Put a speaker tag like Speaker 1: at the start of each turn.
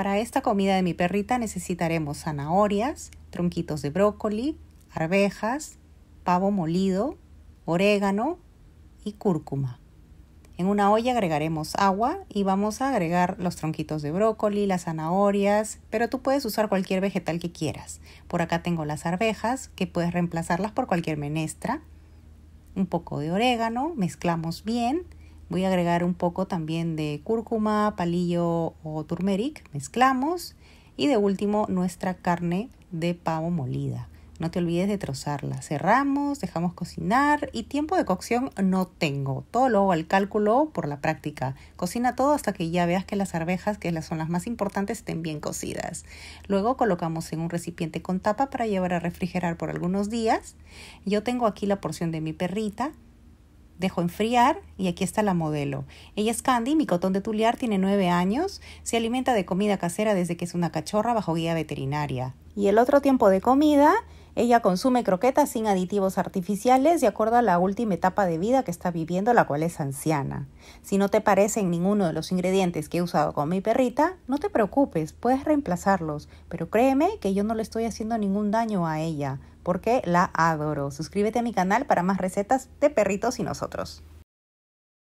Speaker 1: Para esta comida de mi perrita necesitaremos zanahorias, tronquitos de brócoli, arvejas, pavo molido, orégano y cúrcuma. En una olla agregaremos agua y vamos a agregar los tronquitos de brócoli, las zanahorias, pero tú puedes usar cualquier vegetal que quieras. Por acá tengo las arvejas, que puedes reemplazarlas por cualquier menestra. Un poco de orégano, mezclamos bien Voy a agregar un poco también de cúrcuma, palillo o turmeric. Mezclamos. Y de último, nuestra carne de pavo molida. No te olvides de trozarla. Cerramos, dejamos cocinar y tiempo de cocción no tengo. Todo lo hago al cálculo por la práctica. Cocina todo hasta que ya veas que las arvejas, que son las más importantes, estén bien cocidas. Luego colocamos en un recipiente con tapa para llevar a refrigerar por algunos días. Yo tengo aquí la porción de mi perrita Dejo enfriar y aquí está la modelo. Ella es Candy, mi cotón de Tuliar, tiene nueve años, se alimenta de comida casera desde que es una cachorra bajo guía veterinaria. Y el otro tiempo de comida, ella consume croquetas sin aditivos artificiales de acuerdo a la última etapa de vida que está viviendo, la cual es anciana. Si no te parecen ninguno de los ingredientes que he usado con mi perrita, no te preocupes, puedes reemplazarlos, pero créeme que yo no le estoy haciendo ningún daño a ella porque la adoro. Suscríbete a mi canal para más recetas de perritos y nosotros.